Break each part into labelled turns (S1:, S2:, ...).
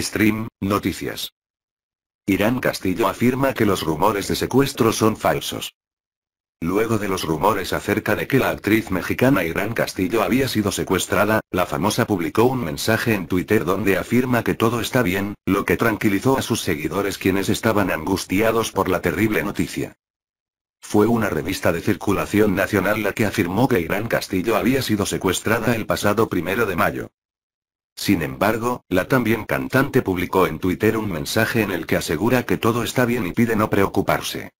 S1: Stream, noticias. Irán Castillo afirma que los rumores de secuestro son falsos. Luego de los rumores acerca de que la actriz mexicana Irán Castillo había sido secuestrada, la famosa publicó un mensaje en Twitter donde afirma que todo está bien, lo que tranquilizó a sus seguidores quienes estaban angustiados por la terrible noticia. Fue una revista de circulación nacional la que afirmó que Irán Castillo había sido secuestrada el pasado primero de mayo. Sin embargo, la también cantante publicó en Twitter un mensaje en el que asegura que todo está bien y pide no preocuparse.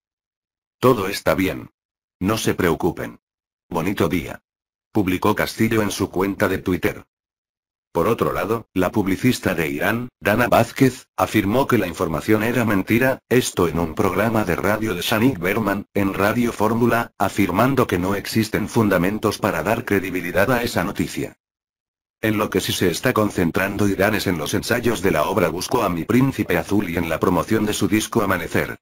S1: Todo está bien. No se preocupen. Bonito día. Publicó Castillo en su cuenta de Twitter. Por otro lado, la publicista de Irán, Dana Vázquez, afirmó que la información era mentira, esto en un programa de radio de Shanik Berman, en Radio Fórmula, afirmando que no existen fundamentos para dar credibilidad a esa noticia. En lo que sí se está concentrando Irán es en los ensayos de la obra Busco a mi príncipe azul y en la promoción de su disco Amanecer.